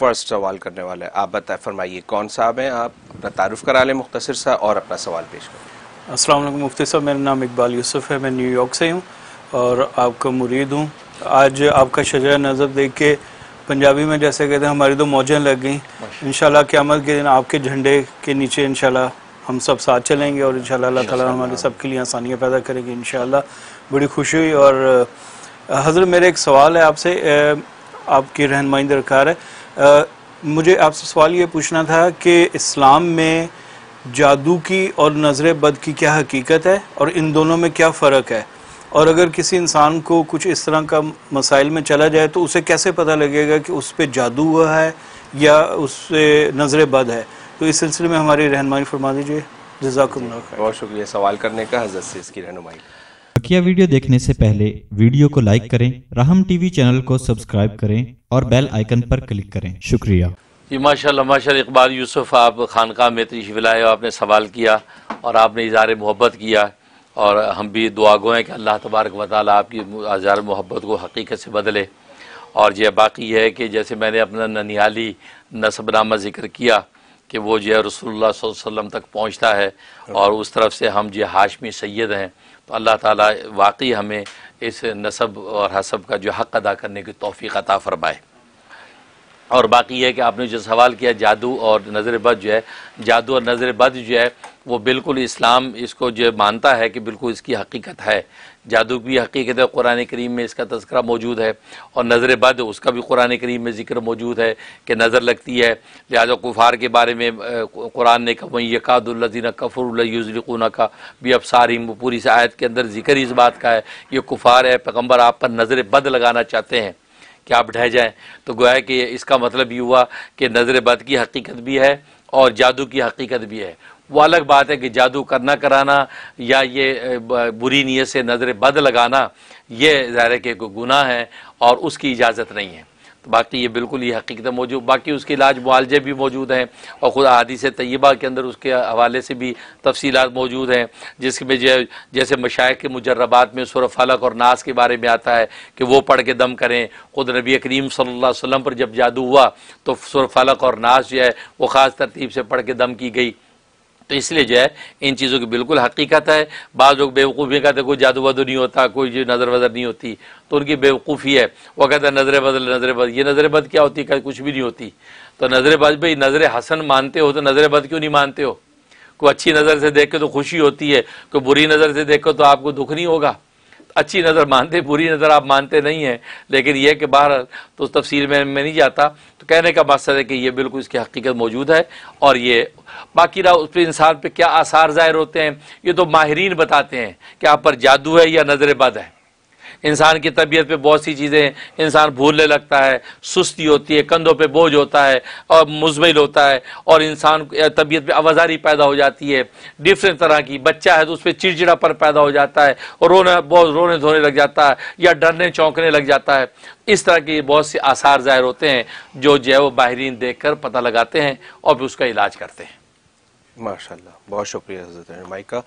first सवाल करने वाले आप बताए फरमाइए कौन साहब हैं आप अपना तारुफ करा लें मुख्तर सा और अपना सवाल पेश करें असल मुफ्ती साहब मेरा नाम इकबाल यूसुफ है मैं न्यूयॉर्क से हूँ और आपका मुरीद हूँ आज आपका शजर नज़र देख के पंजाबी में जैसे कहते हैं हमारी तो मौजें लग गई इन क्यामत के दिन आपके झंडे के नीचे इन हम सब साथ चलेंगे और इन अल्लाह हमारे सब के लिए आसानियाँ पैदा करेंगे इन बड़ी खुशी हुई और हजर मेरा एक सवाल है आपसे आपकी रहनमाई दरकार है आ, मुझे आपसे सवाल ये पूछना था कि इस्लाम में जादू की और नज़र बद की क्या हकीकत है और इन दोनों में क्या फ़र्क है और अगर किसी इंसान को कुछ इस तरह का मसाइल में चला जाए तो उसे कैसे पता लगेगा कि उस पर जादू हुआ है या उससे नज़र बद है तो इस सिलसिले में हमारी रहनमाई फरमा दीजिए जजाक बहुत शुक्रिया सवाल करने का हजरत से इसकी रहनुमाई हकिया वीडियो देखने से पहले वीडियो को लाइक करें राहम टीवी चैनल को सब्सक्राइब करें और बेल आइकन पर क्लिक करें शुक्रिया जी माशा माशा इकबाल यूसुफ आप खानका में तरीश बिलाए आपने सवाल किया और आपने इजहार मोहब्बत किया और हम भी दुआ गो हैं कि अल्लाह तबारक वाली आपकी इजहार मोहब्बत को हकीकत से बदले और यह बाकी है कि जैसे मैंने अपना ननिहाली नसबनामा जिक्र किया कि वो जो है रसोल्ला वसम तक पहुँचता है और उस तरफ से हम जो हाशमी सैद हैं तो अल्लाह ताली वाकई हमें इस नसब और हसब का जो हक़ अदा करने की तोफ़ी अता फ़रमाए और बाकी है कि आपने जो सवाल किया जादू और नज़र बद जो है जादू और नज़र बद जो है वो बिल्कुल इस्लाम इसको जो मानता है कि बिल्कुल इसकी हकीकत है जादू की हकीकत है कुरान करीम में इसका तस्करा मौजूद है और नज़र बद उसका भी कुरान करीम में जिक्र मौजूद है कि नज़र लगती है लिहाजा कुफार के बारे में कुरान ने कहा वहीं यकादुल्लजीन कफ़रजुलकून का भी अबसार ही पूरी शायद के अंदर जिक्र इस बात का है ये कुफार है पैगम्बर आप पर नज़र बद लगाना चाहते हैं कि आप ढह जाएं तो गोया कि इसका मतलब ये हुआ कि नज़र बद की हकीकत भी है और जादू की हकीकत भी है वो अलग बात है कि जादू करना कराना या ये बुरी नीयत से नज़र बद लगाना ये ज़ाहिर है कि गुनाह है और उसकी इजाज़त नहीं है बाकी ये बिल्कुल ये हकीकत मौजूद बाकी उसके इलाज मुआलजे भी मौजूद हैं और ख़ुद हदीस तयबा के अंदर उसके हवाले से भी तफसी मौजूद हैं जिसमें जो जैसे मशाइ के मुजरबात में सुर फलक और नास के बारे में आता है कि वो पढ़ के दम करें खुद नबी करीम सल्ला वसम पर जब जादू हुआ तो सुर फलक और नास जो है वो ख़ास तरतीब से पढ़ के दम की गई तो इसलिए जो है इन चीज़ों की बिल्कुल हकीकत है बाद लोग बेवकूफ़ी कहते कोई जादू वादू नहीं होता कोई जो नज़र वज़र नहीं होती तो उनकी बेवकूफ़ी है वो कहते हैं नज़र बदल नज़र बद ये नज़र बद क्या होती है कुछ भी नहीं होती तो नज़र बद भाई नज़र हसन मानते हो तो नज़र बद क्यों नहीं मानते हो कोई अच्छी नज़र से देखे तो खुशी होती है कोई बुरी नज़र से देखो तो आपको दुख नहीं होगा अच्छी नज़र मानते बुरी नज़र आप मानते नहीं हैं लेकिन यह कि बहर तो उस तफसील में मैं नहीं जाता तो कहने का मकसद है कि ये बिल्कुल इसकी हकीकत मौजूद है और ये बाकी रहा उस पर इंसान पर क्या आसार ज़ाहिर होते हैं ये तो माहरीन बताते हैं कि आप पर जादू है या नज़र बद है इंसान की तबीयत पे बहुत सी चीज़ें इंसान भूलने लगता है सुस्ती होती है कंधों पे बोझ होता है और मुजमिल होता है और इंसान तबीयत पे आवाजारी पैदा हो जाती है डिफरेंट तरह की बच्चा है तो उस पर चिड़चिड़ापन पैदा हो जाता है और रोना बहुत रोने धोने लग जाता है या डरने चौंकने लग जाता है इस तरह के बहुत से आसार ज़ाहिर होते हैं जो जो है वो बाहरीन देख कर पता लगाते हैं और फिर उसका इलाज करते हैं माशाल्लाह बहुत शुक्रिया हजरत माई का